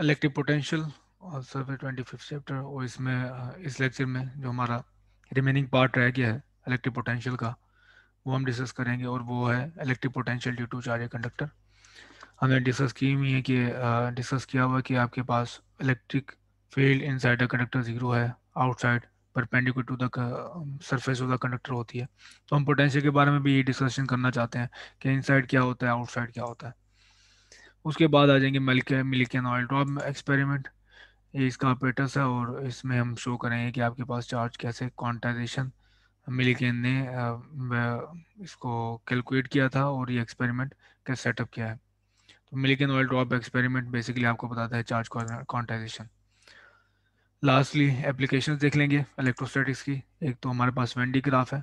electric potential और सर्वे twenty fifth chapter और इसमें इस लेक्चर में जो हमारा रिमेनिंग पार्ट रह गया है इलेक्ट्रिक पोटेंशियल का वो हम डिस्कस करेंगे और वो है electric potential due to charge conductor हमने डिस्कस की हुई है कि डिस्कस किया हुआ कि आपके पास electric field inside the conductor zero है outside perpendicular to the surface of the conductor होती है तो हम पोटेंशियल के बारे में भी ये डिस्कशन करना चाहते हैं कि इनसाइड क्या होता है आउटसाइड क्या होता है उसके बाद आ जाएंगे मिल्क एंड ऑयल ड्रॉप तो एक्सपेरिमेंट ये इसका ऑपरेटस है और इसमें हम शो करेंगे कि आपके पास चार्ज कैसे क्वांटाइजेशन मिल्कन ने इसको कैलकुलेट किया था और ये एक्सपेरिमेंट कैसे सेटअप किया है तो Millikan oil drop experiment basically आपको बताता है चार्ज कॉन्टाइजेशन लास्टली एप्लीकेशन देख लेंगे इलेक्ट्रोस्टेटिक्स की एक तो हमारे पास वेंडी ग्राफ है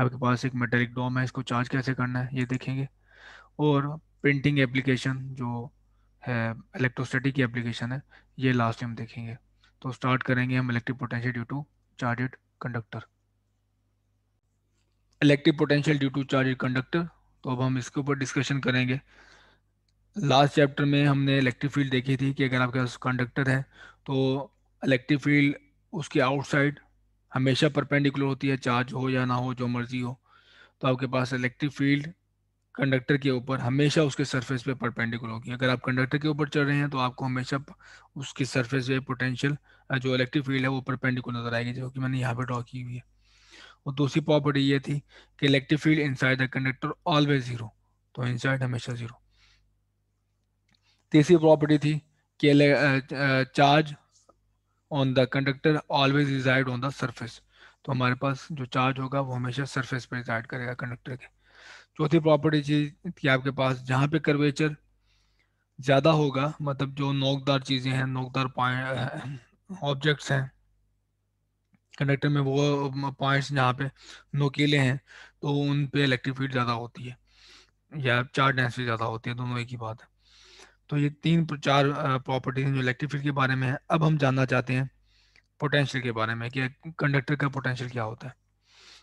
आपके पास एक मेटेलिक डॉम है इसको चार्ज कैसे करना है ये देखेंगे और प्रिंटिंग एप्लीकेशन जो है इलेक्ट्रोस्टेटिक की एप्लीकेशन है ये लास्ट में हम देखेंगे तो स्टार्ट करेंगे हम electric potential due to charged conductor electric potential due to charged conductor तो अब हम इसके ऊपर डिस्कशन करेंगे लास्ट चैप्टर में हमने इलेक्ट्रिक फील्ड देखी थी कि अगर आपके पास कंडक्टर है तो इलेक्ट्रिक फील्ड उसके आउटसाइड हमेशा परपेंडिकुलर होती है चार्ज हो या ना हो जो मर्जी हो तो आपके पास इलेक्ट्रिक फील्ड कंडक्टर के ऊपर हमेशा उसके सरफेस पे परपेंडिकुलर होगी अगर आप कंडक्टर के ऊपर चल रहे हैं तो आपको हमेशा उसकी सरफेस पे पोटेंशियल जो इलेक्ट्रिक फील्ड है वो परपेंडिकुलर नजर आएगी जो कि मैंने यहाँ पे ड्रॉ की हुई है और दूसरी प्रॉपर्टी ये थी कि electric field inside the conductor always zero तो इनसाइड हमेशा जीरो तीसरी प्रॉपर्टी थी कि charge on the conductor always resides on the surface तो हमारे पास जो चार्ज होगा वो हमेशा सर्फेस पर रिजाइड करेगा कंडक्टर के चौथी प्रॉपर्टी चीज कि आपके पास जहाँ पे कर्वेचर ज़्यादा होगा मतलब जो नोकदार चीज़ें हैं नोकदार ऑब्जेक्ट्स हैं कंडक्टर में वो पॉइंट्स जहाँ पे नोकेले हैं तो उन पे इलेक्ट्रिक फील्ड ज़्यादा होती है या चार डेंसिटी ज़्यादा होती है दोनों एक ही बात है तो ये तीन चार प्रॉपर्टीज जो इलेक्ट्रिक फील्ड के बारे में है अब हम जानना चाहते हैं पोटेंशियल के बारे में कि कंडक्टर का पोटेंशियल क्या होता है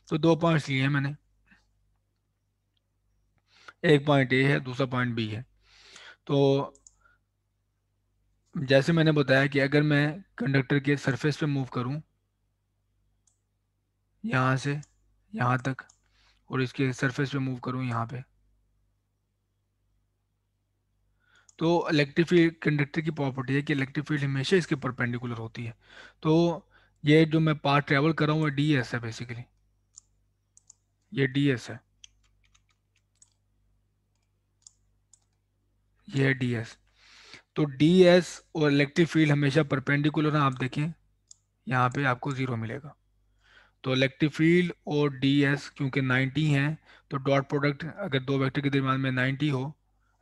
तो दो पॉइंट्स लिए हैं मैंने एक पॉइंट ए है दूसरा पॉइंट बी है तो जैसे मैंने बताया कि अगर मैं कंडक्टर के सरफेस पे मूव करूं यहाँ से यहाँ तक और इसके सरफेस पे मूव करूं यहाँ पे तो इलेक्ट्रिक फील्ड कंडक्टर की प्रॉपर्टी है कि इलेक्ट्रिक फील्ड हमेशा इसके परपेंडिकुलर होती है तो ये जो मैं पार्ट ट्रेवल कर रहा हूँ वह डी एस है बेसिकली ये डी एस है ये है डी एस तो डी एस और इलेक्ट्रिक फील्ड हमेशा परपेंडिकुलर है आप देखें यहाँ पे आपको ज़ीरो मिलेगा तो इलेक्ट्रिक फील्ड और डी एस क्योंकि 90 है तो डॉट प्रोडक्ट अगर दो वेक्टर के दरमियान में 90 हो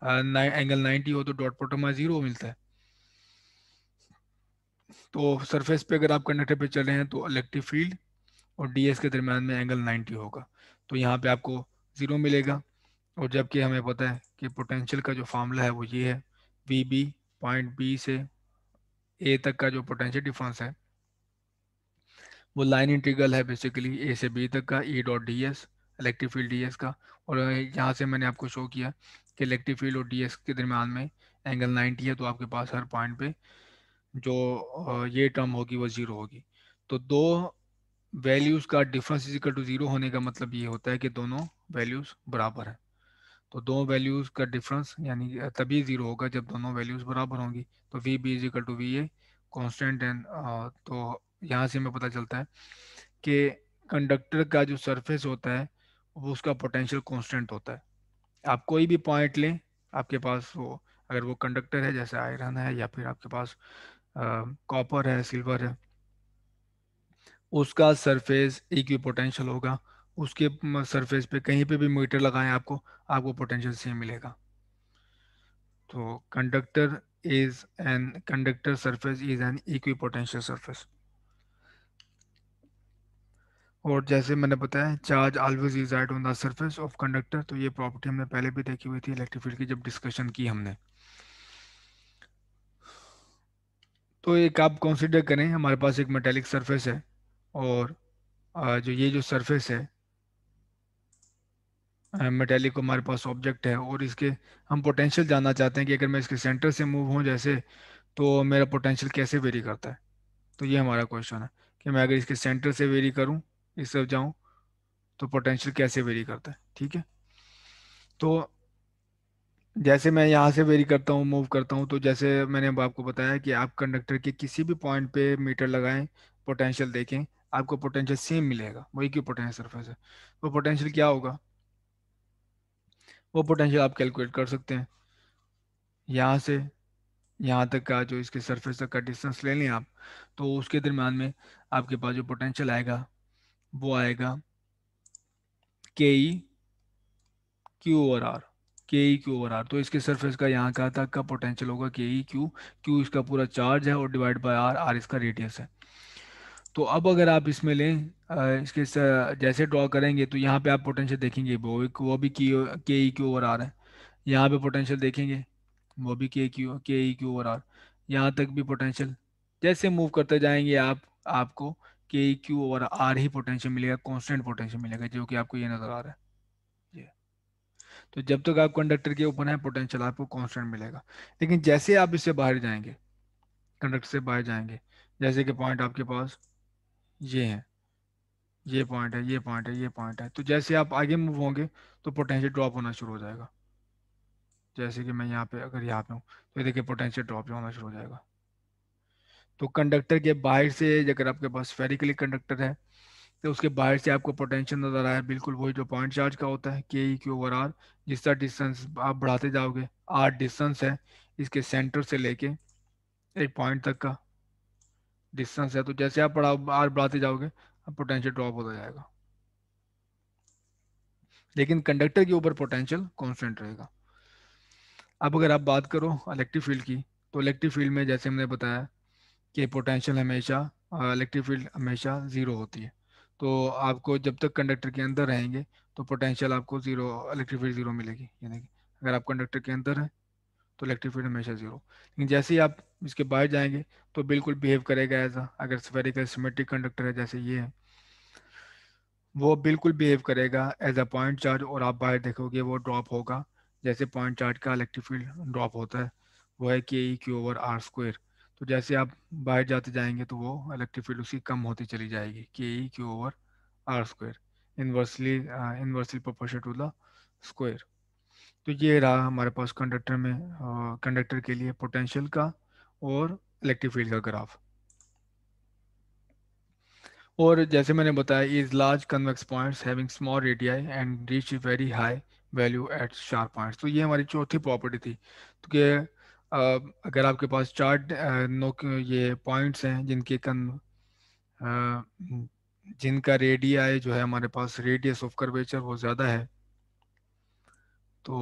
एंगल 90 हो तो डॉट प्रोडक्ट में ज़ीरो मिलता है तो सरफेस पे अगर आप कंडक्टर पे चल रहे हैं तो इलेक्ट्रिक फील्ड और डी एस के दरमियान में एंगल 90 होगा तो यहाँ पे आपको ज़ीरो मिलेगा और जबकि हमें पता है कि पोटेंशियल का जो फार्मूला है वो ये है वी बी पॉइंट बी से ए तक का जो पोटेंशियल डिफरेंस है वो लाइन इंटीग्रल है बेसिकली ए से बी तक का E dot D S electric field D S का और यहाँ से मैंने आपको शो किया कि इलेक्ट्रिक फील्ड और डी एस के दरमियान में एंगल 90 है तो आपके पास हर पॉइंट पे जो ये टर्म होगी वो ज़ीरो होगी तो दो वैल्यूज़ का डिफरेंस इजिकल टू ज़ीरो होने का मतलब ये होता है कि दोनों वैल्यूज़ बराबर हैं तो दो वैल्यूज़ का डिफरेंस यानी तभी ज़ीरो होगा जब दोनों वैल्यूज़ बराबर होंगी तो V B is equal to V A constant and तो यहाँ से हमें पता चलता है कि कंडक्टर का जो सरफेस होता है वो उसका पोटेंशियल कॉन्स्टेंट होता है आप कोई भी पॉइंट लें आपके पास वो अगर वो कंडक्टर है जैसे आयरन है या फिर आपके पास कॉपर है सिल्वर है उसका सरफेस इक्वी पोटेंशियल होगा उसके सरफेस पे कहीं पे भी मीटर लगाएं आपको आपको पोटेंशियल सेम मिलेगा तो conductor is an conductor surface is an equipotential surface और जैसे मैंने बताया charge always is resides on the surface of conductor तो ये प्रॉपर्टी हमने पहले भी देखी हुई थी इलेक्ट्रिक फील्ड की जब डिस्कशन की हमने तो एक आप कंसिडर करें हमारे पास एक मेटेलिक सरफेस है और जो ये जो सरफेस है मेटेलिक को हमारे पास ऑब्जेक्ट है और इसके हम पोटेंशियल जानना चाहते हैं कि अगर मैं इसके सेंटर से मूव हूँ जैसे तो मेरा पोटेंशियल कैसे वेरी करता है तो ये हमारा क्वेश्चन है कि मैं अगर इसके सेंटर से वेरी करूँ इस तरफ जाऊँ तो पोटेंशियल कैसे वेरी करता है ठीक है तो जैसे मैं यहाँ से वेरी करता हूँ मूव करता हूँ तो जैसे मैंने अब आपको बताया कि आप कंडक्टर के किसी भी पॉइंट पे मीटर लगाएं पोटेंशियल देखें आपको पोटेंशियल सेम मिलेगा वही क्यों पोटेंशियल सरफेस है वो तो पोटेंशियल क्या होगा वो पोटेंशियल आप कैलकुलेट कर सकते हैं यहाँ से यहाँ तक का जो इसके सरफेस तक का डिस्टेंस ले लें आप तो उसके दरम्यान में आपके पास जो पोटेंशियल आएगा वो आएगा के ई क्यू ओवर आर के ई क्यू ओवर आर तो इसके सरफेस का यहाँ का तक का पोटेंशियल होगा के ई क्यू क्यू इसका पूरा चार्ज है और डिवाइड बाय आर आर इसका रेडियस है तो अब अगर आप इसमें लें इसके जैसे ड्रॉ करेंगे तो यहाँ पे आप पोटेंशियल देखेंगे वो वो भी की के ई क्यू ओवर आर है यहाँ पे पोटेंशियल देखेंगे वो भी के क्यू के ई क्यू ओवर आर यहाँ तक भी पोटेंशियल जैसे मूव करते जाएंगे आप आपको K E Q over R ही पोटेंशियल मिलेगा कॉन्स्टेंट पोटेंशियल मिलेगा जो कि आपको ये नज़र आ रहा है तो जब तक आप कंडक्टर के ऊपर है पोटेंशियल आपको कांस्टेंट मिलेगा लेकिन जैसे आप इससे बाहर जाएंगे कंडक्टर से बाहर जाएंगे जैसे कि पॉइंट आपके पास ये है ये पॉइंट है ये पॉइंट है ये पॉइंट है तो जैसे आप आगे मूव होंगे तो पोटेंशियल ड्रॉप होना शुरू हो जाएगा जैसे कि मैं यहाँ पे अगर यहाँ पे हूँ तो ये देखिए पोटेंशियल ड्रॉप होना शुरू हो जाएगा तो कंडक्टर के बाहर से अगर आपके पास स्फेरिकली कंडक्टर है तो उसके बाहर से आपको पोटेंशियल नजर आया बिल्कुल वही जो पॉइंट चार्ज का होता है K E Q over are जिस तरह डिस्टेंस आप बढ़ाते जाओगे आर डिस्टेंस है इसके सेंटर से लेके एक पॉइंट तक का डिस्टेंस है तो जैसे आप बढ़ाओ आर बढ़ाते जाओगे पोटेंशियल ड्रॉप होता जाएगा लेकिन कंडक्टर के ऊपर पोटेंशियल कॉन्स्टेंट रहेगा अब अगर आप बात करो इलेक्ट्रिक फील्ड की तो इलेक्ट्रिक फील्ड में जैसे हमने बताया कि पोटेंशियल हमेशा इलेक्ट्रिक फील्ड हमेशा ज़ीरो होती है तो आपको जब तक कंडक्टर के अंदर रहेंगे तो पोटेंशियल आपको ज़ीरो इलेक्ट्रिक फील्ड ज़ीरो मिलेगी यानी कि अगर आप कंडक्टर के अंदर हैं तो इलेक्ट्रिक फील्ड हमेशा जीरो लेकिन जैसे ही आप इसके बाहर जाएंगे तो बिल्कुल बिहेव करेगा एज अगर स्वेरिकल सिमेट्रिक कंडक्टर है जैसे ये है वो बिल्कुल बिहेव करेगा एज अ पॉइंट चार्ज और आप बाहर देखोगे वो ड्रॉप होगा जैसे पॉइंट चार्ज का इलेक्ट्रिक फील्ड ड्रॉप होता है वो है K E Q over R square तो जैसे आप बाहर जाते जाएंगे तो वो इलेक्ट्रिक फील्ड उसकी कम होती चली जाएगी K E Q over R square inversely inversely proportion to the square तो ये रहा हमारे पास कंडक्टर में कंडक्टर के लिए पोटेंशियल का और इलेक्ट्रिक फील्ड का ग्राफ और जैसे मैंने बताया is large convex points having small radii and reach very high value at sharp points तो ये हमारी चौथी प्रॉपर्टी थी तो कि अगर आपके पास चार नो ये पॉइंट्स हैं जिनके कन जिनका रेडियाई जो है हमारे पास रेडियस ऑफ कर्वेचर वो ज़्यादा है तो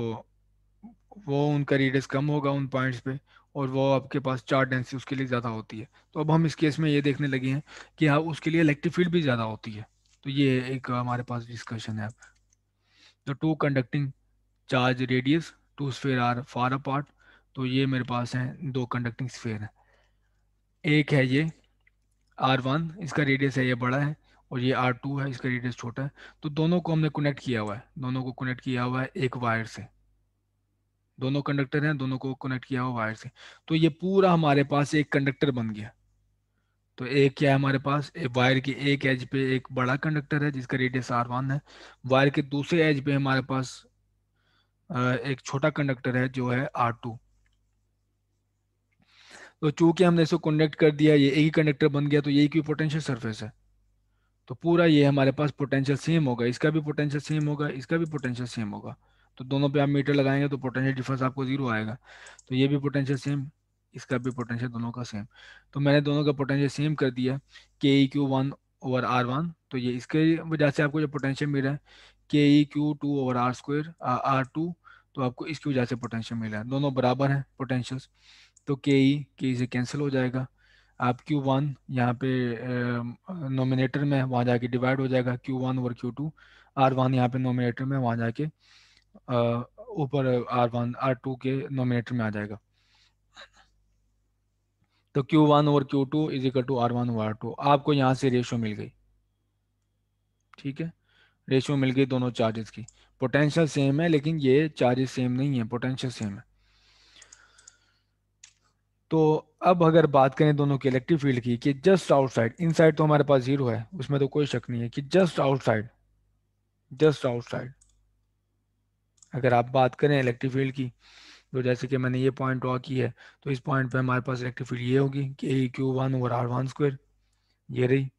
वो उनका रेडियस कम होगा उन पॉइंट्स पे और वो आपके पास चार डेंसिटी उसके लिए ज़्यादा होती है तो अब हम इस केस में ये देखने लगे हैं कि हाँ उसके लिए इलेक्ट्रिक फील्ड भी ज़्यादा होती है तो ये एक हमारे पास डिस्कशन है the two conducting charge radius two sphere R far apart तो ये मेरे पास हैं दो कंडक्टिंग स्फेयर हैं एक है ये आर वन इसका रेडियस है ये बड़ा है और ये आर टू है इसका रेडियस छोटा है तो दोनों को हमने कनेक्ट किया हुआ है दोनों को कनेक्ट किया हुआ है एक वायर से दोनों कंडक्टर हैं दोनों को कनेक्ट किया हुआ वायर से तो ये पूरा हमारे पास एक कंडक्टर बन गया तो एक क्या है हमारे पास वायर के एक एज पे एक बड़ा कंडक्टर है जिसका रेडियस आर वन है वायर के दूसरे एज पे हमारे पास एक छोटा कंडक्टर है जो है आर टू तो चूंकि हमने इसको कनेक्ट कर दिया ये एक ही कंडक्टर बन गया तो ये की पोटेंशियल सरफेस है तो पूरा ये हमारे पास पोटेंशियल सेम होगा इसका भी पोटेंशियल सेम होगा इसका भी पोटेंशियल सेम होगा तो दोनों पे आप मीटर लगाएंगे तो पोटेंशियल डिफरेंस आपको जीरो आएगा तो ये भी पोटेंशियल सेम इसका भी पोटेंशियल दोनों का सेम तो मैंने दोनों का पोटेंशियल सेम कर दिया K E Q one over R one तो ये इसके वजह से आपको जो पोटेंशियल मिला है K E Q two over R square R two तो आपको इसकी वजह से पोटेंशियल मिला है दोनों बराबर हैं पोटेंशियल्स तो के ई के ई से कैंसिल हो जाएगा आप क्यू वन यहाँ पे नोमिनेटर में वहाँ जाके डिवाइड हो जाएगा क्यू वन और क्यू टू आर वन यहाँ पे नोमिनेटर में वहाँ जाके ऊपर आर वन आर टू के नोमिनेटर में आ जाएगा तो क्यू वन और Q two is equal to R one R two आपको यहाँ से रेशियो मिल गई ठीक है रेशियो मिल गई दोनों चार्जेस की पोटेंशियल सेम है लेकिन ये चार्जेस सेम नहीं है पोटेंशियल सेम है तो अब अगर बात करें दोनों के इलेक्ट्रिक फील्ड की कि जस्ट आउटसाइड इनसाइड तो हमारे पास जीरो है उसमें तो कोई शक नहीं है कि जस्ट आउटसाइड जस्ट आउटसाइड अगर आप बात करें इलेक्ट्रिक फील्ड की तो जैसे कि मैंने ये पॉइंट ड्रॉ की है तो इस पॉइंट पे हमारे पास इलेक्ट्रिक फील्ड ये होगी कि A Q one over R one square ये रही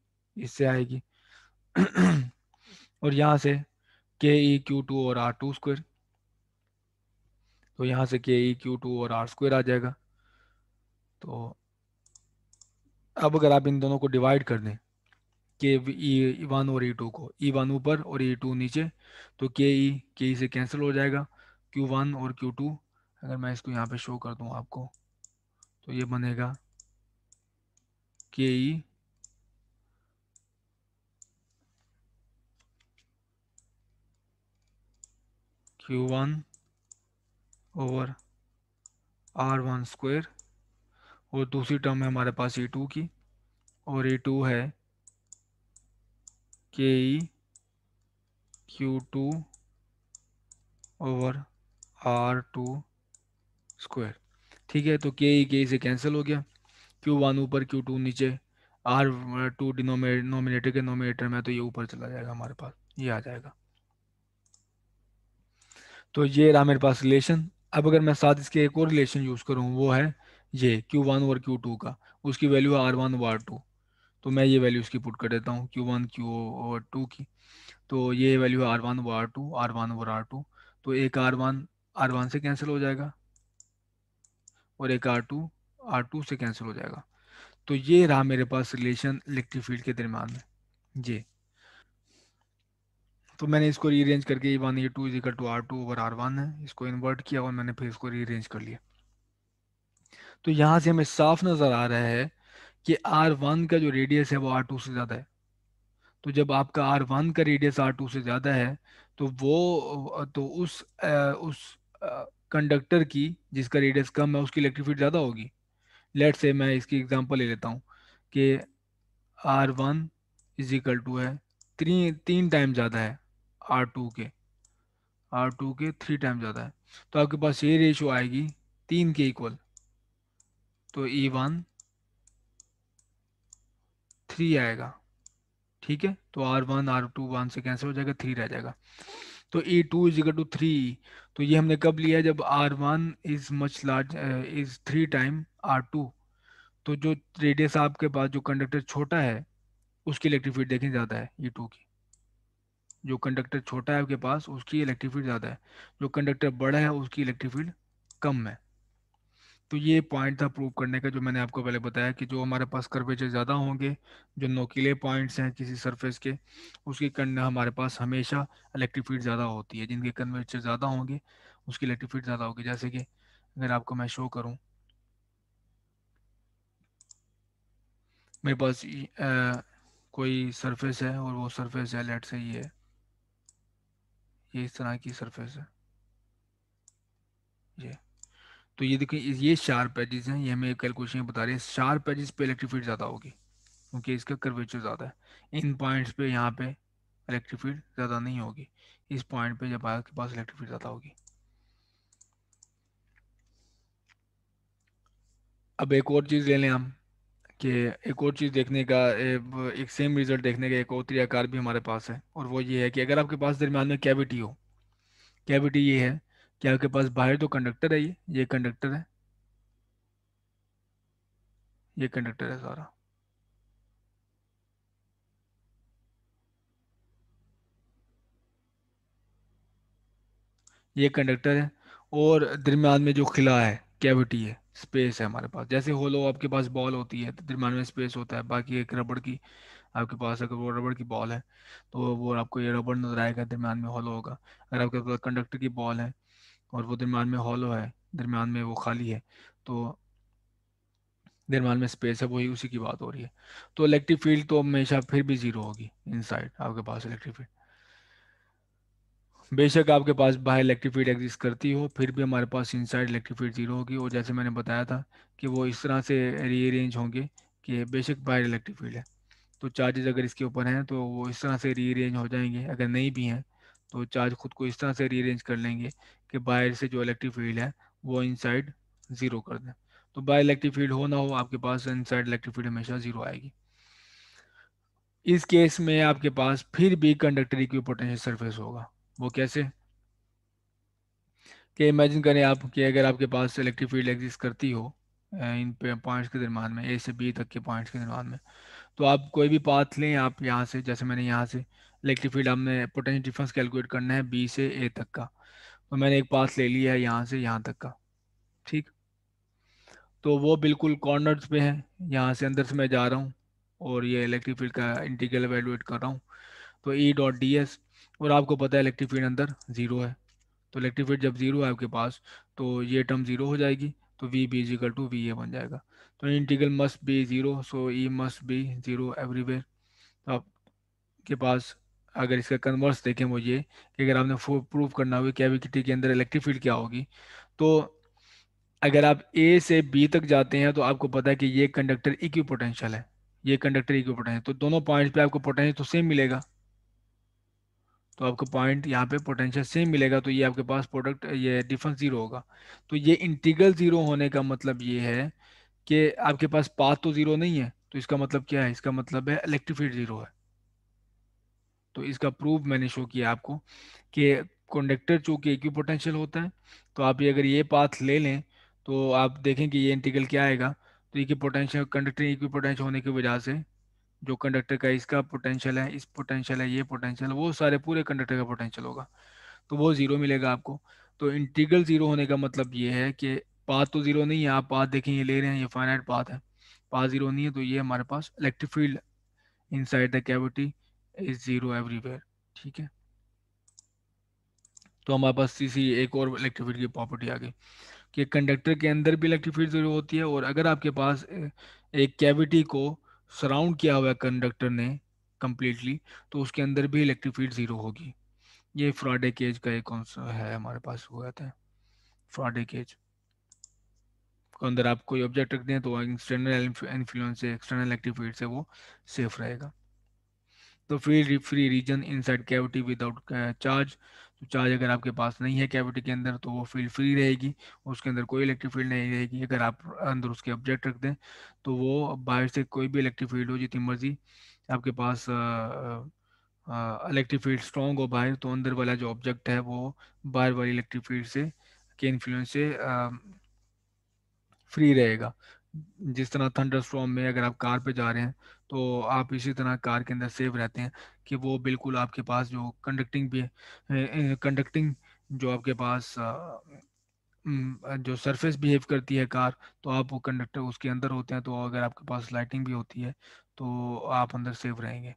इससे आएगी और यहाँ से के ई क्यू टू और आर टू स्क्वेयर तो यहाँ से के ई क्यू टू और आर स्क्वेयर आ जाएगा तो अब अगर आप इन दोनों को डिवाइड कर दें के ई वन और ई e टू को ई e वन ऊपर और ई e टू नीचे तो के ई के ई से कैंसिल हो जाएगा क्यू वन और क्यू टू अगर मैं इसको यहाँ पे शो कर दूँ आपको तो ये बनेगा K E Q one over R one square और दूसरी टर्म है हमारे पास ए टू की और ए टू है K E Q two over R two square ठीक है तो के ई के ई से कैंसिल हो गया क्यू वन ऊपर क्यू टू नीचे आर टू डिनोमिनेटर के नोमिनेटर में तो ये ऊपर चला जाएगा हमारे पास ये आ जाएगा तो ये रहा मेरे पास रिलेशन अब अगर मैं साथ इसके एक और रिलेशन यूज़ करूँ वो है ये Q1 वन और Q2 का उसकी वैल्यू है आर वन व आर टू तो मैं ये वैल्यू इसकी पुट कर देता हूँ Q1 वन क्यू और टू की तो ये वैल्यू है आर वन व आर टू आर वन और आर टू तो एक आर वन आर वन से कैंसिल हो जाएगा और एक आर टू आर टू से कैंसिल हो जाएगा तो ये रहा मेरे पास रिलेशन इलेक्ट्रिक फील्ड के दरम्यान में जी तो मैंने इसको रीअरेंज करके ये वन ये two is equal to R two over R one है इसको इन्वर्ट किया और मैंने फिर इसको रीअरेंज कर लिया तो यहाँ से हमें साफ नज़र आ रहा है कि आर वन का जो रेडियस है वो आर टू से ज़्यादा है तो जब आपका आर वन का रेडियस आर टू से ज़्यादा है तो वो तो उस आ, उस कंडक्टर की जिसका रेडियस कम है उसकी इलेक्ट्रिक फील्ड ज़्यादा होगी लेट से मैं इसकी एग्जाम्पल ले लेता हूँ कि R one is equal to है तीन तीन टाइम ज़्यादा है आर टू के आर टू के थ्री टाइम ज़्यादा है तो आपके पास ये रेशो आएगी तीन के इक्वल तो ई वन थ्री आएगा ठीक है तो R one R two one से कैंसिल हो जाएगा थ्री रह जाएगा तो E two is equal to three तो ये हमने कब लिया जब R one is much large is three time R two तो जो रेडियस आपके पास जो कंडक्टर छोटा है उसकी इलेक्ट्रिक फील्ड देखें ज़्यादा है ई e टू की जो कंडक्टर छोटा है आपके पास उसकी इलेक्ट्रिक फील्ड ज़्यादा है जो कंडक्टर बड़ा है उसकी इलेक्ट्रिक फील्ड कम है तो ये पॉइंट था प्रूव करने का जो मैंने आपको पहले बताया कि जो हमारे पास कर्वेचर ज़्यादा होंगे जो नोकीले पॉइंट्स हैं किसी सरफेस के उसके कण हमारे पास हमेशा इलेक्ट्रिक फील्ड ज़्यादा होती है जिनके कर्वेचर ज़्यादा होंगे उसकी इलेक्ट्रिक फील्ड ज़्यादा होगी जैसे कि अगर आपको मैं शो करूँ मेरे पास आ, कोई सरफेस है और वो सरफेस है लेट से ये है ये इस तरह की सरफेस है ये तो ये देखो ये शार्प पेजेस हैं ये हमें कैलकुलेशन बता रही है चार एजिस पे इलेक्ट्रिक फील्ड ज़्यादा होगी क्योंकि इसका कर्वेचर ज़्यादा है इन पॉइंट्स पे यहाँ पे इलेक्ट्रिक फील्ड ज़्यादा नहीं होगी इस पॉइंट पे जब आपके पास इलेक्ट्रिक फील्ड ज़्यादा होगी अब एक और चीज़ ले लें हम कि एक और चीज़ देखने का एक सेम रिजल्ट देखने का एक और तरीकाकार भी हमारे पास है और वो ये है कि अगर आपके पास दरमियान में कैविटी हो कैविटी ये है क्या आपके पास बाहर तो कंडक्टर है ये ये कंडक्टर है ये कंडक्टर है सारा ये कंडक्टर है और दरमियान में जो खिला है कैविटी है स्पेस है हमारे पास जैसे होलो आपके पास बॉल होती है तो दरम्यान में स्पेस होता है बाकी एक रबड़ की आपके पास अगर वो रबड़ की बॉल है तो वो आपको ये रबड़ नजर आएगा दरम्यान में होलो होगा अगर आपके पास कंडक्टर की बॉल है और वो दरमियान में हॉलो है दरमियान में वो खाली है तो दरमियान में स्पेस है वही उसी की बात हो रही है तो इलेक्ट्रिक फील्ड तो हमेशा फिर भी जीरो होगी इनसाइड आपके पास इलेक्ट्रिक फील्ड बेशक आपके पास बाहर इलेक्ट्रिक फील्ड एग्जिस्ट करती हो फिर भी हमारे पास इनसाइड इलेक्ट्रिक फील्ड जीरो होगी और जैसे मैंने बताया था कि वो इस तरह से रीअरेंज होंगे कि बेशक बाहर इलेक्ट्रिक फील्ड है तो चार्जेज अगर इसके ऊपर हैं तो वो इस तरह से रीअरेंज हो जाएंगे अगर नहीं भी हैं तो चार्ज खुद को इस तरह से रीअरेंज कर लेंगे कि बाहर से जो इलेक्ट्रिक फील्ड है वो इनसाइड ज़ीरो कर दें तो बाय इलेक्ट्रिक फील्ड हो ना हो आपके पास इनसाइड इलेक्ट्रिक फील्ड हमेशा ज़ीरो आएगी इस केस में आपके पास फिर भी कंडक्टर की पोटेंशियल सरफेस होगा वो कैसे कि इमेजिन करें आप कि अगर आपके पास इलेक्ट्रिक फील्ड एग्जिस्ट करती हो इन पॉइंट्स के दरम्यान में ए से बी तक के पॉइंट्स के दरम्यान में तो आप कोई भी पाथ लें आप यहाँ से जैसे मैंने यहाँ से इलेक्ट्रिक फील्ड हमने पोटेंशियल डिफरेंस कैलकुलेट करना है बी से ए तक का और तो मैंने एक पास ले लिया है यहाँ से यहाँ तक का ठीक तो वो बिल्कुल कॉर्नर्स पे है यहाँ से अंदर से मैं जा रहा हूँ और ये इलेक्ट्रिक फील्ड का इंटीग्रल एवेलुएट कर रहा हूँ तो ई डॉट डी एस और आपको पता है इलेक्ट्रिक फील्ड अंदर ज़ीरो है तो इलेक्ट्रिक फील्ड जब ज़ीरो है आपके पास तो ये टर्म ज़ीरो हो जाएगी तो V B is equal to V A बन जाएगा तो integral must be zero so E must be zero everywhere तो आपके पास अगर इसका कन्वर्स देखें मुझे कि अगर आपने प्रूव करना हो कैविटी के अंदर इलेक्ट्रिक फील्ड क्या होगी तो अगर आप ए से बी तक जाते हैं तो आपको पता है कि ये कंडक्टर इक्वी पोटेंशियल है ये कंडक्टर इक्वी पोटेंशियल तो दोनों पॉइंट पे आपको पोटेंशियल तो सेम मिलेगा तो आपको पॉइंट यहाँ पे पोटेंशियल सेम मिलेगा तो ये आपके पास प्रोडक्ट ये डिफरेंस जीरो होगा तो ये इंटीग्रल जीरो होने का मतलब ये है कि आपके पास पाथ तो जीरो नहीं है तो इसका मतलब क्या है इसका मतलब है इलेक्ट्रिक फील्ड जीरो है तो इसका प्रूफ मैंने शो किया आपको कि कंडक्टर चूँकि इक्वी होता है तो आप ये अगर ये पाथ ले लें तो आप देखें कि ये इंटीग्रल क्या आएगा तो equipotential conductor equipotential होने की वजह से जो कंडक्टर का इसका पोटेंशियल है इस पोटेंशियल है ये पोटेंशियल वो सारे पूरे कंडक्टर का पोटेंशियल होगा तो वो ज़ीरो मिलेगा आपको तो इंटीग्रल ज़ीरो होने का मतलब ये है कि पाथ तो ज़ीरो नहीं है आप पाथ देखें ये ले रहे हैं ये फाइनाइट पाथ है पाथ ज़ीरो नहीं है तो ये हमारे पास electric field inside the cavity is zero everywhere ठीक है तो हमारे पास इसी एक और इलेक्ट्रिक फील्ड की प्रॉपर्टी आ गई कि कंडक्टर के अंदर भी इलेक्ट्रिक फील्ड जरूर होती है और अगर आपके पास एक कैविटी को सराउंड किया हुआ है कंडक्टर ने कम्प्लीटली तो उसके अंदर भी इलेक्ट्रिक फील्ड ज़ीरो होगी ये फ्राडे केज का एक कौन सा है हमारे पास हुआ था फ्राडे केज के अंदर आप कोई ऑब्जेक्ट रख दें तो एक्सटर्नल इन्फ्लुएंस से एक्सटर्नल इलेक्ट्रिक फील्ड से वो सेफ रहेगा तो free free region inside cavity without charge तो चार्ज अगर आपके पास नहीं है कैविटी के अंदर तो वो फील्ड फ्री रहेगी उसके अंदर कोई इलेक्ट्रिक फील्ड नहीं रहेगी अगर आप अंदर उसके ऑब्जेक्ट रख दें तो वो बाहर से कोई भी इलेक्ट्रिक फील्ड हो जितनी मर्जी आपके पास इलेक्ट्रिक फील्ड स्ट्रॉन्ग हो बाहर तो अंदर वाला जो ऑब्जेक्ट है वो बाहर वाली इलेक्ट्रिक फील्ड से के इन्फ्लुएंस से फ्री uh, रहेगा जिस तरह थंडर स्ट्रॉम में अगर आप कार पे जा रहे हैं तो आप इसी तरह कार के अंदर सेफ रहते हैं कि वो बिल्कुल आपके पास जो कंडक्टिंग भी कंडक्टिंग जो आपके पास जो सरफेस बिहेव करती है कार तो आप वो कंडक्टर उसके अंदर होते हैं तो अगर आपके पास लाइटिंग भी होती है तो आप अंदर सेफ रहेंगे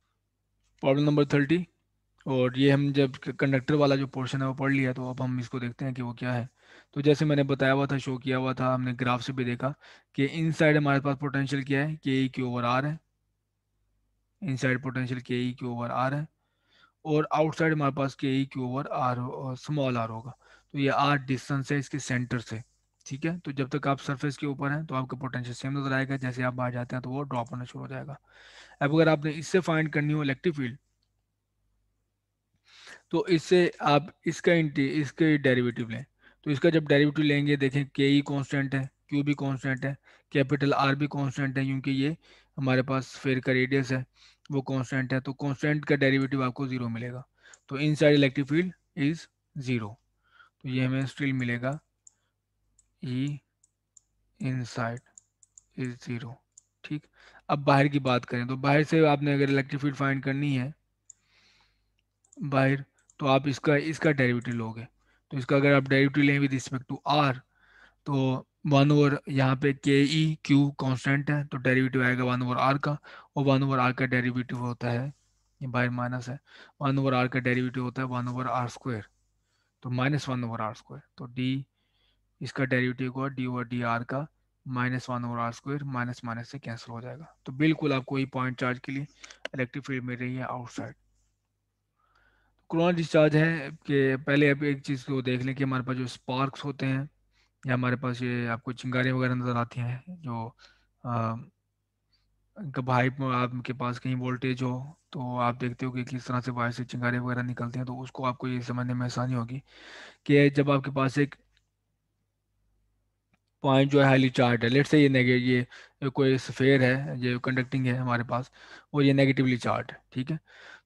प्रॉब्लम नंबर थर्टी और ये हम जब कंडक्टर वाला जो पोर्शन है वो पढ़ लिया तो अब हम इसको देखते हैं कि वो क्या है तो जैसे मैंने बताया हुआ था शो किया हुआ था हमने ग्राफ से भी देखा कि इनसाइड हमारे पास पोटेंशियल क्या है K E Q over R है inside potential K E Q over R है और आउटसाइड हमारे पास K E Q over R small R होगा तो ये आर डिस्टेंस है इसके सेंटर से ठीक है तो जब तक आप सरफेस के ऊपर हैं तो आपका पोटेंशियल सेम नजर आएगा जैसे आप बाहर जाते हैं तो वो ड्रॉप होना शुरू हो जाएगा अब अगर आपने इससे फाइंड करनी हो इलेक्ट्रिक फील्ड तो इससे आप इसका इसके डेरिवेटिव लें तो इसका जब डेरिवेटिव लेंगे देखें के ई कॉन्स्टेंट है क्यू भी कॉन्स्टेंट है कैपिटल आर भी कॉन्स्टेंट है क्योंकि ये हमारे पास फेयर का रेडियस है वो कॉन्स्टेंट है तो कॉन्स्टेंट का डेरिवेटिव आपको ज़ीरो मिलेगा तो inside electric field is zero तो ये हमें स्टिल मिलेगा E inside is zero ठीक अब बाहर की बात करें तो बाहर से आपने अगर इलेक्ट्रिक फील्ड फाइंड करनी है बाहर तो आप इसका इसका डेरिवेटिव लोगे तो इसका अगर आप डायरेक्टली लें विद रिस्पेक्ट टू आर तो वन ओवर यहाँ पे के ई क्यू कॉन्स्टेंट है तो डेरिवेटिव आएगा वन ओवर आर का और वन ओवर आर का डेरिवेटिव होता है ये बाहर माइनस है वन ओवर आर का डेरिवेटिव होता है वन ओवर आर स्क्वायर तो minus one over R square तो डी इसका डेरिवेटिव होगा डी ओवर डी आर का minus one over R square minus minus से कैंसिल हो जाएगा तो बिल्कुल आपको ये पॉइंट चार्ज के लिए इलेक्ट्रिक फील्ड मिल रही है आउटसाइड क्रोन डिस्चार्ज है कि पहले आप एक चीज़ को देख लें कि हमारे पास जो स्पार्क्स होते हैं या हमारे पास ये आपको चिंगारियाँ वगैरह नज़र आती हैं जो कब हाइप आपके पास कहीं वोल्टेज हो तो आप देखते हो कि किस तरह से वायर से चिंगारियाँ वगैरह निकलती हैं तो उसको आपको ये समझने में आसानी होगी कि जब आपके पास एक पॉइंट जो है हाईली चार्ज है लेट से ये नेगेटिव ये कोई स्फेयर है ये कंडक्टिंग है हमारे पास और ये नेगेटिवली चार्ज है ठीक है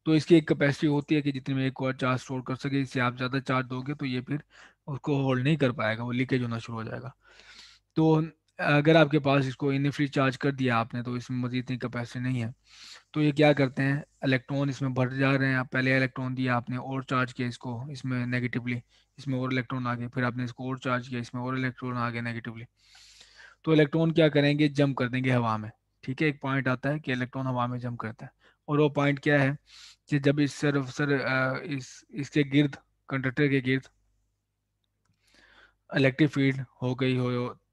तो इसकी एक कैपेसिटी होती है कि जितने में एक और चार्ज स्टोर कर सके इससे आप ज़्यादा चार्ज दोगे तो ये फिर उसको होल्ड नहीं कर पाएगा वो लीकेज होना शुरू हो जाएगा तो अगर आपके पास इसको इन फ्री चार्ज कर दिया आपने तो इसमें मजीद इतनी कैपेसिटी नहीं है तो ये क्या करते हैं इलेक्ट्रॉन इसमें भर जा रहे हैं आप पहले इलेक्ट्रॉन दिया आपने और चार्ज किया इसको इसमें नेगेटिवली इसमें और इलेक्ट्रॉन आ गए फिर आपने इसको और चार्ज किया इसमें और इलेक्ट्रॉन आ गए नेगेटिवली तो इलेक्ट्रॉन क्या करेंगे जम कर देंगे हवा में ठीक है एक पॉइंट आता है कि इलेक्ट्रॉन हवा में जम करता है और वो पॉइंट क्या है कि जब इस सर सर इस इसके गिर्द कंडक्टर के गिर्द इलेक्ट्रिक फील्ड हो गई हो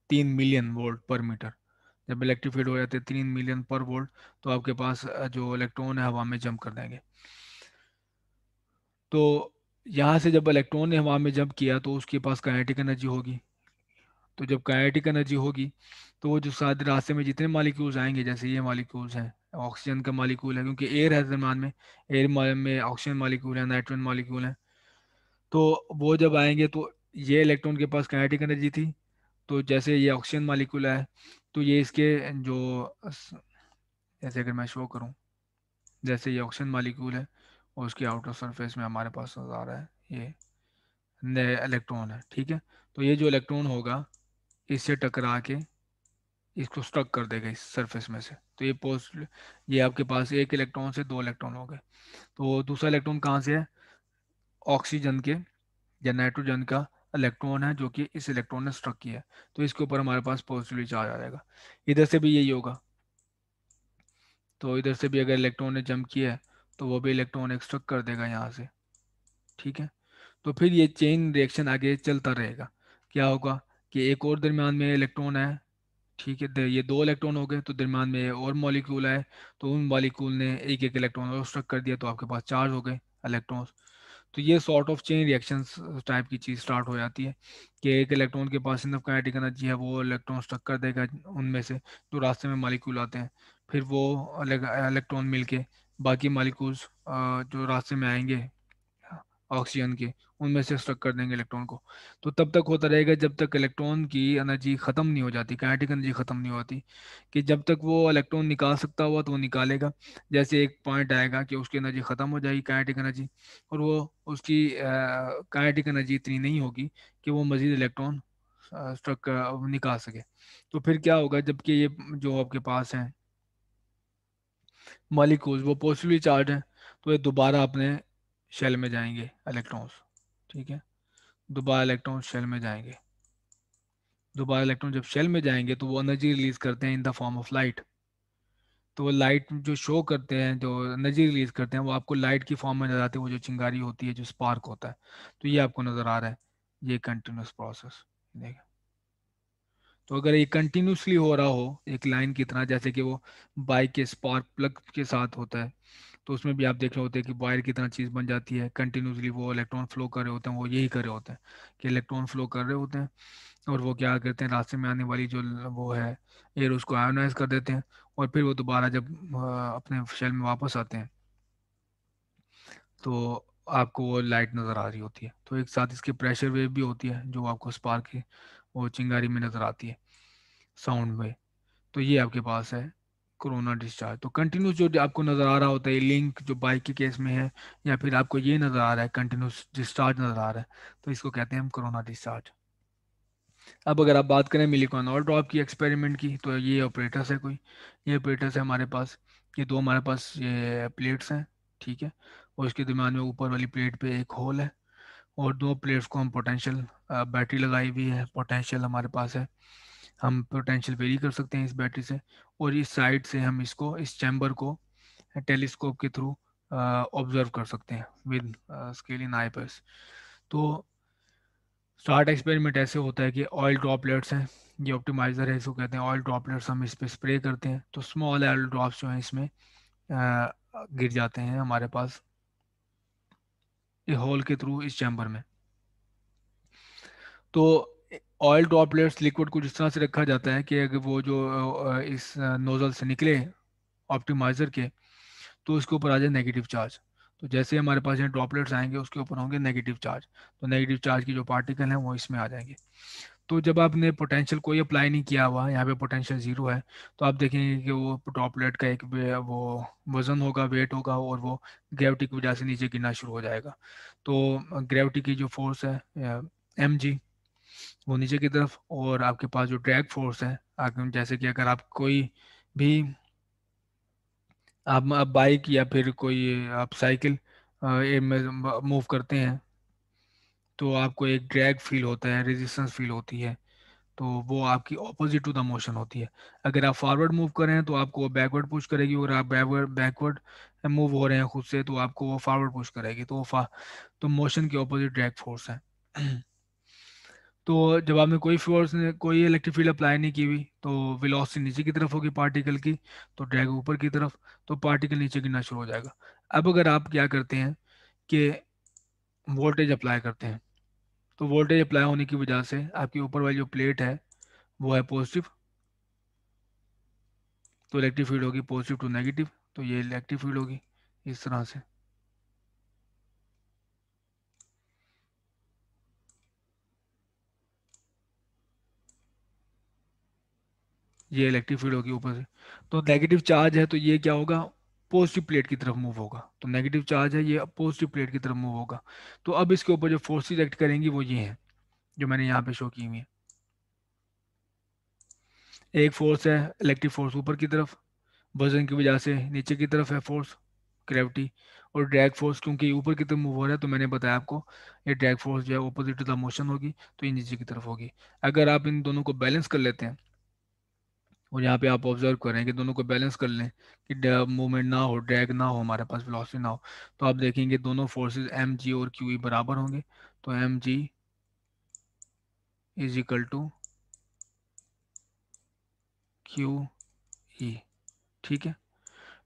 तीन मिलियन वोल्ट पर मीटर जब इलेक्ट्रीफाइड हो जाते हैं तीन मिलियन पर वोल्ट तो आपके पास जो इलेक्ट्रॉन है हवा में जंप कर देंगे तो यहाँ से जब इलेक्ट्रॉन ने हवा में जंप किया तो उसके पास काइनेटिक एनर्जी होगी तो जब काइनेटिक एनर्जी होगी तो वो जो साथ रास्ते में जितने मालिक्यूल्स आएंगे जैसे ये मालिक्यूल्स हैं ऑक्सीजन का मालिक्यूल है क्योंकि एयर है दरमान में एयर में ऑक्सीजन मालिक्यूल है नाइट्रोजन मालिक्यूल है तो वो जब आएंगे तो ये इलेक्ट्रॉन के पास काइनेटिक एनर्जी थी तो जैसे ये ऑक्सीजन मालिकुल है तो ये इसके जो जैसे अगर मैं शो करूँ जैसे ये ऑक्सीजन मालिक्यूल है और उसके आउटर सरफेस में हमारे पास आ रहा है ये इलेक्ट्रॉन है ठीक है तो ये जो इलेक्ट्रॉन होगा इससे टकरा के इसको स्ट्रक कर देगा इस सरफेस में से तो ये पोस्ट ये आपके पास एक इलेक्ट्रॉन से दो इलेक्ट्रॉन हो गए तो दूसरा इलेक्ट्रॉन कहाँ से है ऑक्सीजन के या नाइट्रोजन का इलेक्ट्रॉन है जो कि इस इलेक्ट्रॉन ने स्ट्रक किया है तो इसके ऊपर हमारे पास पॉजिटिवली चार्ज आ जाएगा इधर से भी यही होगा तो इधर से भी अगर इलेक्ट्रॉन ने जंप किया है तो वो भी इलेक्ट्रॉन एक्सट्रक कर देगा यहाँ से ठीक है तो फिर ये चेन रिएक्शन आगे चलता रहेगा क्या होगा कि एक और दरमियान में इलेक्ट्रॉन है ठीक है ये दो इलेक्ट्रॉन हो गए तो दरमियान में और मॉलिक्यूल आए तो उन मॉलिक्यूल ने एक एक इलेक्ट्रॉन और स्ट्रक कर दिया तो आपके पास चार्ज हो गए इलेक्ट्रॉन्स तो ये sort of chain reaction type की चीज़ स्टार्ट हो जाती है कि एक इलेक्ट्रॉन के पास इनफ काइनेटिक एनर्जी है वो इलेक्ट्रॉन स्टक कर देगा उनमें से जो रास्ते में मालिक्यूल आते हैं फिर वो इलेक्ट्रॉन मिलके बाकी मालिक्यूल्स uh, जो रास्ते में आएंगे ऑक्सीजन के उनमें से स्ट्रक कर देंगे इलेक्ट्रॉन को तो तब तक होता रहेगा जब तक इलेक्ट्रॉन की एनर्जी ख़त्म नहीं हो जाती काइनेटिक एनर्जी ख़त्म नहीं होती कि जब तक वो इलेक्ट्रॉन निकाल सकता हुआ तो वो निकालेगा जैसे एक पॉइंट आएगा कि उसकी एनर्जी ख़त्म हो जाएगी काइनेटिक एनर्जी और वो उसकी काइनेटिक एनर्जी इतनी नहीं होगी कि वो मज़ीद इलेक्ट्रॉन स्ट्रक निकाल सके तो फिर क्या होगा जबकि ये जो आपके पास हैं मालिकूल वो पॉजिटिवली चार्ज हैं तो ये दोबारा अपने शेल में जाएंगे इलेक्ट्रॉन्स ठीक है दोबारा इलेक्ट्रॉन शेल में जाएंगे दोबारा इलेक्ट्रॉन जब शेल में जाएंगे तो वो एनर्जी रिलीज करते हैं in the form of light तो वो लाइट जो शो करते हैं जो एनर्जी रिलीज करते हैं वो आपको लाइट की फॉर्म में नजर आती है वो जो चिंगारी होती है जो स्पार्क होता है तो ये आपको नज़र आ रहा है ये कंटिन्यूस प्रोसेस देखें तो अगर ये कंटिन्यूसली हो रहा हो एक लाइन की तरह जैसे कि वो बाइक के स्पार्क प्लग के साथ होता है तो उसमें भी आप देख रहे होते हैं कि वायर की तरह चीज़ बन जाती है कंटिन्यूसली वो इलेक्ट्रॉन फ्लो कर रहे होते हैं वो यही कर रहे होते हैं कि इलेक्ट्रॉन फ्लो कर रहे होते हैं और वो क्या करते हैं रास्ते में आने वाली जो वो है एयर उसको आयोनाइज कर देते हैं और फिर वो दोबारा जब अपने शेल में वापस आते हैं तो आपको वो लाइट नज़र आ रही होती है तो एक साथ इसकी प्रेशर वेव भी होती है जो आपको स्पार्क वो चिंगारी में नज़र आती है साउंड वेव तो ये आपके पास है कोरोना डिस्चार्ज तो कंटिन्यूस जो आपको नज़र आ रहा होता है लिंक जो बाइक के केस में है या फिर आपको ये नज़र आ रहा है कंटिन्यूस डिस्चार्ज नज़र आ रहा है तो इसको कहते हैं हम कोरोना डिस्चार्ज अब अगर आप बात करें मिलीकॉन और ड्रॉप की एक्सपेरिमेंट की तो ये ऑपरेटर्स है कोई ये ऑपरेटर्स है हमारे पास ये दो हमारे पास ये प्लेट्स हैं ठीक है और इसके दरम्यान में ऊपर वाली प्लेट पे एक होल है और दो प्लेट्स को हम पोटेंशियल बैटरी लगाई हुई है पोटेंशियल हमारे पास है हम पोटेंशियल वेरी कर सकते हैं इस बैटरी से और इस साइड से हम इसको इस चैम्बर को टेलीस्कोप के थ्रू ऑब्जर्व कर सकते हैं with scale in eye purse तो स्टार्ट एक्सपेरिमेंट ऐसे होता है कि ऑयल ड्रॉपलेट्स हैं ये ऑप्टिमाइज़र है इसको कहते हैं ऑयल ड्रॉपलेट्स हम इस पर स्प्रे करते हैं तो स्मॉल ऑयल ड्रॉप्स जो हैं इसमें आ, गिर जाते हैं हमारे पास होल के थ्रू इस चैम्बर में तो ऑयल ड्रॉपलेट्स लिक्विड को जिस तरह से रखा जाता है कि अगर वो जो इस नोज़ल से निकले ऑप्टिमाइज़र के तो उसके ऊपर आ जाए नेगेटिव चार्ज तो जैसे हमारे पास यहाँ ड्रॉपलेट्स आएंगे उसके ऊपर होंगे नेगेटिव चार्ज तो नेगेटिव चार्ज की जो पार्टिकल हैं वो इसमें आ जाएंगे तो जब आपने पोटेंशियल कोई अप्लाई नहीं किया हुआ यहाँ पे पोटेंशियल ज़ीरो है तो आप देखेंगे कि वो ड्रॉपलेट का एक वो वज़न होगा वेट होगा और वो ग्रेविटी की वजह से नीचे गिरना शुरू हो जाएगा तो ग्रेविटी की जो फोर्स है एम जी वो नीचे की तरफ और आपके पास जो ड्रैग फोर्स है आगे जैसे कि अगर आप कोई भी आप, आप बाइक या फिर कोई आप साइकिल मूव करते हैं तो आपको एक ड्रैग फील होता है रेजिस्टेंस फील होती है तो वो आपकी ऑपोजिट टू द मोशन होती है अगर आप फॉरवर्ड मूव कर रहे हैं तो आपको बैकवर्ड पुश करेगी और आप बैकवर्ड बैकवर्ड मूव हो रहे हैं खुद से तो आपको वो फॉरवर्ड पुश करेगी तो वो तो मोशन के ऑपोजिट ड्रैग फोर्स है तो जब आपने कोई फोर्स ने कोई इलेक्ट्रिक फील्ड अप्लाई नहीं की हुई तो वेलोसिटी नीचे की तरफ होगी पार्टिकल की तो ड्रैग ऊपर की तरफ तो पार्टिकल नीचे गिरना शुरू हो जाएगा अब अगर आप क्या करते हैं कि वोल्टेज अप्लाई करते हैं तो वोल्टेज अप्लाई होने की वजह से आपकी ऊपर वाली जो प्लेट है वो है पॉजिटिव तो इलेक्ट्रिक फील्ड होगी पॉजिटिव टू नेगेटिव तो ये इलेक्ट्रिक फील्ड होगी इस तरह से ये इलेक्ट्रिक फील्ड होगी ऊपर से तो नेगेटिव चार्ज है तो ये क्या होगा पॉजिटिव प्लेट की तरफ मूव होगा तो नेगेटिव चार्ज है ये पॉजिटिव प्लेट की तरफ मूव होगा तो अब इसके ऊपर जो फोर्सेज एक्ट करेंगी वो ये हैं जो मैंने यहाँ पे शो की हुई है एक फोर्स है इलेक्ट्रिक फोर्स ऊपर की तरफ वजन की वजह से नीचे की तरफ है फोर्स ग्रेविटी और ड्रैग फोर्स क्योंकि ऊपर की तरफ मूव हो रहा है तो मैंने बताया आपको ये ड्रैग फोर्स जो है ओपोजिट टू द मोशन होगी तो ये नीचे की तरफ होगी अगर आप इन दोनों को बैलेंस कर लेते हैं और यहाँ पे आप ऑब्जर्व करें कि दोनों को बैलेंस कर लें कि मूवमेंट ना हो ड्रैग ना हो हमारे पास वेलोसिटी ना हो तो आप देखेंगे दोनों फोर्सेज एम जी और क्यू ई e बराबर होंगे तो M G is equal to Q E ठीक है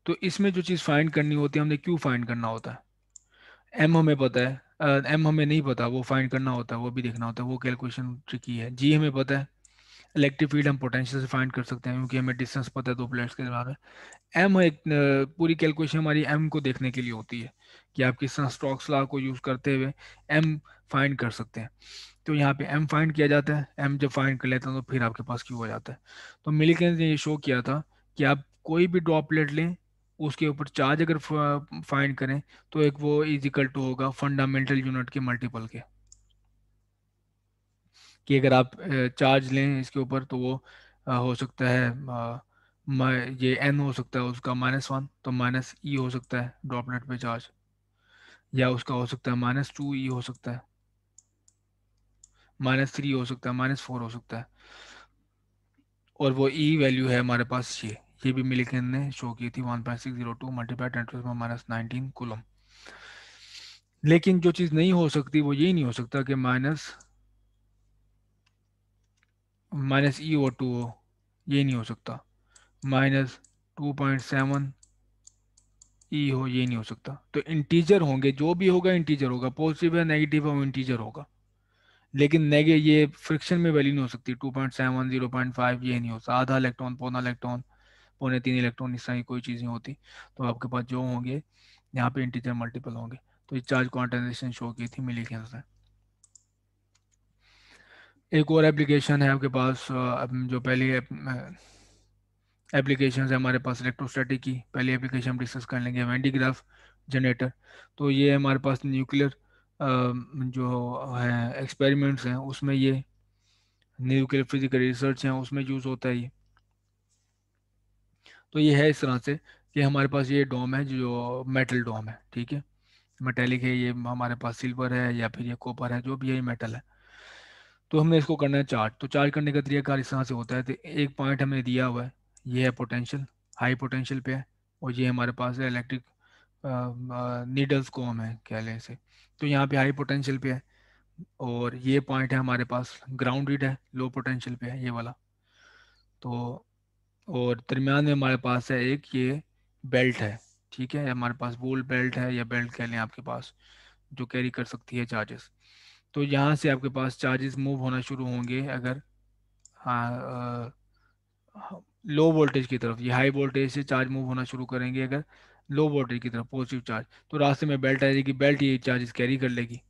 तो इसमें जो चीज़ फाइंड करनी होती है हमने क्यू फाइंड करना होता है एम हमें पता है एम uh, हमें नहीं पता वो फाइंड करना होता है वो भी देखना होता है वो कैलकुलेशन ट्रिकी है जी हमें पता है इलेक्ट्रिक फील्ड हम पोटेंशियल से फाइंड कर सकते हैं क्योंकि हमें डिस्टेंस पता है दो प्लेट्स के दरम्यान में एम एक पूरी कैलकुलेशन हमारी एम को देखने के लिए होती है कि आप किस तरह स्टॉक्स लॉ को यूज़ करते हुए एम फाइंड कर सकते हैं तो यहाँ पे एम फाइंड किया जाता है एम जब फाइंड कर लेते हैं तो फिर आपके पास क्यू हो जाता है तो मिलिकन ने ये शो किया था कि आप कोई भी ड्रॉपलेट लें उसके ऊपर चार्ज अगर फाइंड करें तो एक वो इजिकल टू होगा फंडामेंटल यूनिट के मल्टीपल के कि अगर आप चार्ज लें इसके ऊपर तो वो हो सकता है ये एन हो सकता है उसका माइनस वन तो माइनस ई e हो सकता है ड्रॉपलेट पे चार्ज या उसका हो सकता है माइनस टू ई e हो सकता है माइनस थ्री हो सकता है माइनस फोर हो सकता है और वो ई e वैल्यू है हमारे पास ये ये भी मिलिकन ने शो की थी one point six zero two multiplied ten to minus nineteen coulomb लेकिन जो चीज़ नहीं हो सकती वो यही नहीं हो सकता कि minus minus E O two O ये नहीं हो सकता minus two point seven E हो ये नहीं हो सकता तो इंटीजर होंगे जो भी होगा इंटीजर होगा पॉजिटिव या नेगेटिव है इंटीजर होगा लेकिन नेगे ये फ्रिक्शन में वैल्यू नहीं हो सकती two point seven zero point five ये नहीं होता आधा इलेक्ट्रॉन पौना इलेक्ट्रॉन पौने तीन इलेक्ट्रॉन इस तरह की कोई नहीं होती तो आपके पास जो होंगे यहाँ पे इंटीजर मल्टीपल होंगे तो ये चार्ज क्वांटाइजेशन शो की थी मिली के आंसर एक और एप्लीकेशन है आपके पास जो पहली एप्लीकेशन तो है हमारे पास इलेक्ट्रोस्टैटिक की पहली एप्लीकेशन हम डिस्कस कर लेंगे वेंडीग्राफ जनरेटर तो ये हमारे पास न्यूक्लियर जो है एक्सपेरिमेंट्स हैं उसमें ये न्यूक्लियर फिजिकल रिसर्च हैं उसमें यूज़ होता है ये तो ये है इस तरह से कि हमारे पास ये डोम है जो मेटल डोम है ठीक है मेटेलिक है ये हमारे पास सिल्वर है या फिर ये कॉपर है जो भी यही मेटल है तो हमने इसको करना है चार्ज तो चार्ज करने का तरीका इस तरह से होता है तो एक पॉइंट हमें दिया हुआ है ये है पोटेंशियल हाई पोटेंशियल पे है और ये हमारे पास है इलेक्ट्रिक नीडल्स को हम है कह लें इसे तो यहाँ पे हाई पोटेंशियल पे है और ये पॉइंट है हमारे पास ग्राउंडेड है लो पोटेंशियल पे है ये वाला तो और दरमियान में हमारे पास है एक ये बेल्ट है ठीक है हमारे पास बोल बेल्ट है या बेल्ट कह लें आपके पास जो कैरी कर सकती है चार्जेस तो यहाँ से आपके पास चार्जेस मूव होना शुरू होंगे अगर हाँ लो वोल्टेज की तरफ ये हाई वोल्टेज से चार्ज मूव होना शुरू करेंगे अगर लो वोल्टेज की तरफ पॉजिटिव चार्ज तो रास्ते में बेल्ट आ जाएगी बेल्ट ये चार्जेस कैरी कर लेगी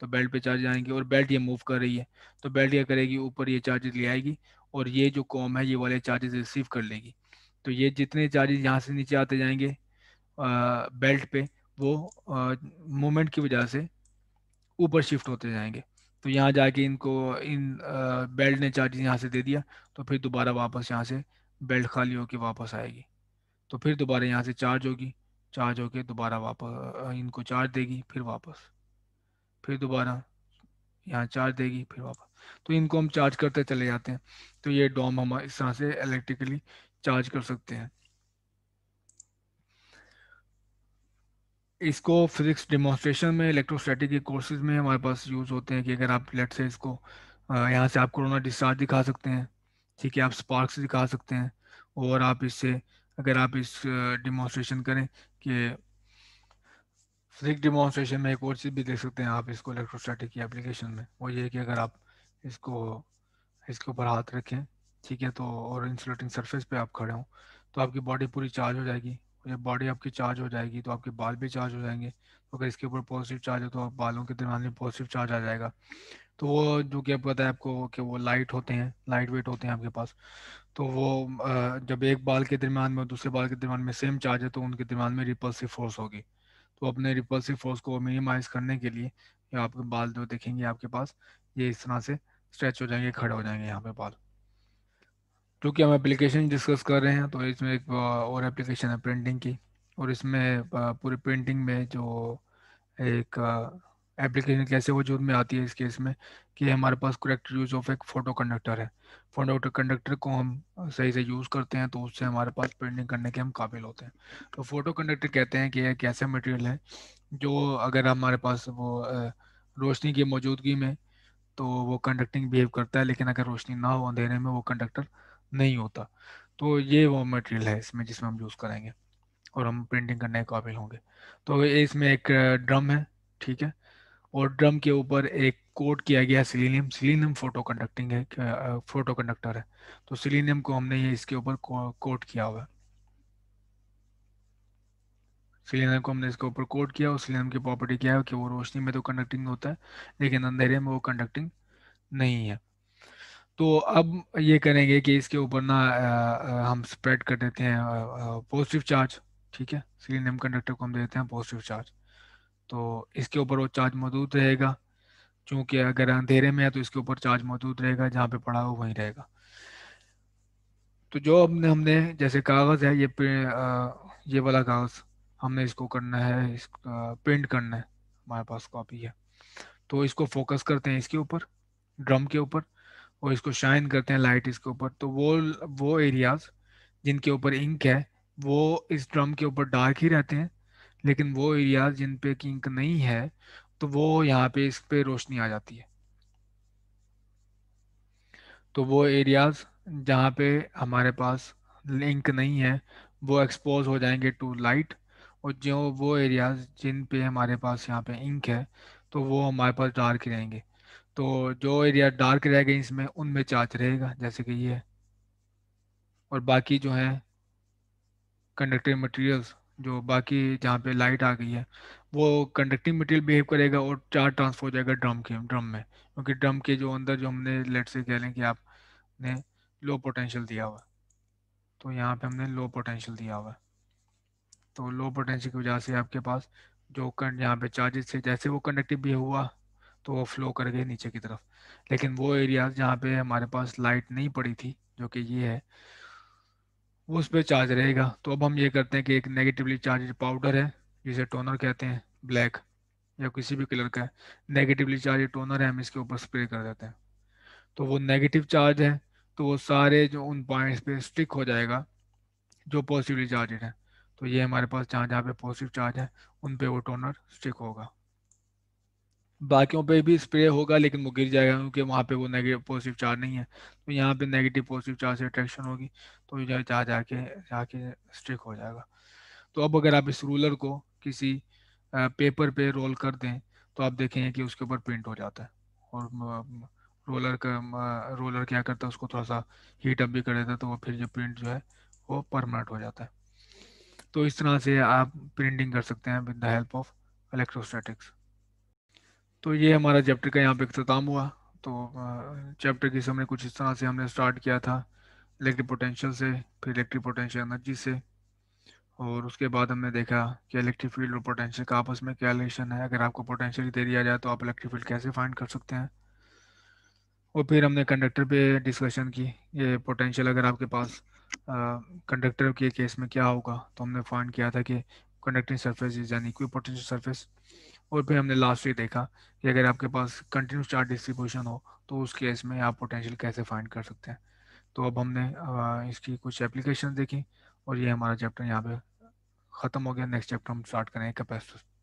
तो बेल्ट पे चार्ज आएंगे और बेल्ट ये मूव कर रही है तो बेल्ट ये करेगी ऊपर ये चार्जेस ले आएगी और ये जो कॉम है ये वाले चार्जेस रिसीव कर लेगी तो ये जितने चार्जेस यहाँ से नीचे आते जाएंगे आ, बेल्ट पे वो मूवमेंट की वजह से ऊपर शिफ्ट होते जाएंगे तो यहाँ जाके इनको इन बेल्ट ने चार्जिंग यहाँ से दे दिया तो फिर दोबारा वापस यहाँ से बेल्ट खाली होके वापस आएगी तो फिर दोबारा यहाँ से चार्ज होगी चार्ज होके दोबारा वापस इनको चार्ज देगी फिर वापस फिर दोबारा यहाँ चार्ज देगी फिर वापस तो इनको हम चार्ज करते चले जाते हैं तो ये डॉम हम इस तरह से इलेक्ट्रिकली चार्ज कर सकते हैं इसको फिजिक्स डेमोन्स्ट्रेशन में इलेक्ट्रोस्टैटिक के कोर्सेज में हमारे पास यूज़ होते हैं कि अगर आप लेट से इसको यहाँ से आप कोरोना डिस्चार्ज दिखा सकते हैं ठीक है आप स्पार्क्स दिखा सकते हैं और आप इससे अगर आप इस डिमॉन्स्ट्रेशन करें कि फिजिक्स डिमॉन्स्ट्रेशन में एक और चीज़ भी देख सकते हैं आप इसको इलेक्ट्रोस्टैटिक की एप्लीकेशन में वो ये कि अगर आप इसको इसके ऊपर हाथ रखें ठीक है तो और इंसुलेटिंग सरफेस पे आप खड़े हों तो आपकी बॉडी पूरी चार्ज हो जाएगी जब बॉडी आपकी चार्ज हो जाएगी तो आपके बाल भी चार्ज हो जाएंगे तो अगर इसके ऊपर पॉजिटिव चार्ज हो तो आप बालों के दरमियान में पॉजिटिव चार्ज आ जाएगा तो वो जो कि आपको पता है आपको कि वो लाइट होते हैं लाइट वेट होते हैं आपके पास तो वो जब एक बाल के दरमियान में और दूसरे बाल के दरमियान में सेम चार्ज है तो उनके दरमियान में रिपल्सिव फोर्स होगी तो अपने रिपल्सिव फोर्स को मिनिमाइज करने के लिए आपके बाल जो देखेंगे आपके पास ये इस तरह से स्ट्रेच हो जाएंगे खड़े हो जाएंगे यहाँ पे बाल क्योंकि हम एप्लीकेशन डिस्कस कर रहे हैं तो इसमें एक और एप्लीकेशन है प्रिंटिंग की और इसमें पूरी प्रिंटिंग में जो एक एप्लीकेशन कैसे वजूद में आती है इस केस में कि हमारे पास करेक्ट यूज़ ऑफ एक फ़ोटो कंडक्टर है फोटो कंडक्टर को हम सही से यूज़ करते हैं तो उससे हमारे पास प्रिंटिंग करने के हम काबिल होते हैं तो फोटो कंडक्टर कहते हैं कि यह कैसा मटेरियल है जो अगर हमारे पास वो रोशनी की मौजूदगी में तो वो कंडक्टिंग बिहेव करता है लेकिन अगर रोशनी ना हो अंधेरे में वो कंडक्टर नहीं होता तो ये वो मटेरियल है इसमें जिसमें हम यूज़ करेंगे और हम प्रिंटिंग करने के काबिल होंगे तो इसमें एक ड्रम है ठीक है और ड्रम के ऊपर एक कोट किया गया है सिलीनियम सिलीनियम फोटो कंडक्टिंग है फोटो कंडक्टर है तो सिलीनियम को हमने ये इसके ऊपर कोट किया हुआ है सिलेनियम को हमने इसके ऊपर कोट किया और सिलीनियम की प्रॉपर्टी क्या है कि वो रोशनी में तो कंडक्टिंग होता है लेकिन अंधेरे में वो कंडक्टिंग नहीं है तो अब ये करेंगे कि इसके ऊपर ना हम स्प्रेड कर देते हैं पॉजिटिव चार्ज ठीक है सिलीनियम कंडक्टर को हम देते हैं पॉजिटिव चार्ज तो इसके ऊपर वो चार्ज मौजूद रहेगा क्योंकि अगर अंधेरे में है तो इसके ऊपर चार्ज मौजूद रहेगा जहाँ पे पड़ा हो वहीं रहेगा तो जो हमने हमने जैसे कागज़ है ये आ, ये वाला कागज़ हमने इसको करना है इस पेंट करना है हमारे पास कॉपी है तो इसको फोकस करते हैं इसके ऊपर ड्रम के ऊपर और इसको शाइन करते हैं लाइट इसके ऊपर तो वो वो एरियाज जिनके ऊपर इंक है वो इस ड्रम के ऊपर डार्क ही रहते हैं लेकिन वो एरियाज जिन पे इंक नहीं है तो वो यहाँ पे इस पे रोशनी आ जाती है तो वो एरियाज जहाँ पे हमारे पास इंक नहीं है वो एक्सपोज हो जाएंगे टू लाइट और जो वो एरियाज जिन पे हमारे पास यहाँ पे इंक है तो वो हमारे पास डार्क ही रहेंगे तो जो एरिया डार्क रह गए इसमें उनमें चार्ज रहेगा जैसे कि ये और बाकी जो है कंडक्टिव मटेरियल्स जो बाकी जहाँ पे लाइट आ गई है वो कंडक्टिव मटेरियल बिहेव करेगा और चार्ज ट्रांसफर हो जाएगा ड्रम के ड्रम में क्योंकि ड्रम के जो अंदर जो हमने लेट से कह लें कि आपने लो पोटेंशियल दिया हुआ तो यहाँ पे हमने लो पोटेंशियल दिया हुआ तो लो पोटेंशियल की वजह से आपके पास जो यहाँ पे चार्जेस थे जैसे वो कंडक्टिव बिहेव हुआ तो वो फ्लो कर गए नीचे की तरफ लेकिन वो एरिया जहाँ पे हमारे पास लाइट नहीं पड़ी थी जो कि ये है वो उस पर चार्ज रहेगा तो अब हम ये करते हैं कि एक नेगेटिवली चार्ज पाउडर है जिसे टोनर कहते हैं ब्लैक या किसी भी कलर का है नेगेटिवली चार्ज टोनर है हम इसके ऊपर स्प्रे कर देते हैं तो वो नेगेटिव चार्ज है तो वो सारे जो उन पॉइंट्स पे स्टिक हो जाएगा जो पॉजिटिवली चार्ज है तो ये हमारे पास जहाँ जहाँ पे पॉजिटिव चार्ज है उन पे वो टोनर स्टिक होगा बाकियों पे भी स्प्रे होगा लेकिन वो गिर जाएगा क्योंकि वहाँ पे वो नेगेटिव पॉजिटिव चार्ज नहीं है तो यहाँ पे नेगेटिव पॉजिटिव चार्ज से अट्रैक्शन होगी तो जा जा जाके जाके स्ट्रिक हो जाएगा तो अब अगर आप इस रूलर को किसी पेपर पे रोल कर दें तो आप देखेंगे कि उसके ऊपर प्रिंट हो जाता है और रोलर का रोलर क्या करता है उसको थोड़ा सा हीटअप भी कर देता है तो वो फिर जो प्रिंट जो है वो परमानेंट हो जाता है तो इस तरह से आप प्रिंटिंग कर सकते हैं with the help of electrostatics तो ये हमारा चैप्टर का यहाँ पे अख्ताम हुआ तो चैप्टर के हमने कुछ इस तरह से हमने स्टार्ट किया था इलेक्ट्रिक पोटेंशियल से फिर इलेक्ट्रिक पोटेंशियल एनर्जी से और उसके बाद हमने देखा कि इलेक्ट्रिक फील्ड और पोटेंशियल का आपस में क्या रिलेशन है अगर आपको पोटेंशियल दे दिया जाए तो आप इलेक्ट्रिक फील्ड कैसे फाइंड कर सकते हैं और फिर हमने कंडक्टर पे डिस्कशन की ये पोटेंशियल अगर आपके पास कंडक्टर के केस में क्या होगा तो हमने फाइंड किया था कि conducting surface is an equipotential surface और फिर हमने लास्ट ये देखा कि अगर आपके पास कंटिन्यूस चार्ट डिस्ट्रीब्यूशन हो तो उस केस में आप पोटेंशियल कैसे फाइंड कर सकते हैं तो अब हमने इसकी कुछ एप्लीकेशन देखी और ये हमारा चैप्टर यहाँ पे ख़त्म हो गया नेक्स्ट चैप्टर हम स्टार्ट करेंगे कैपेसिटर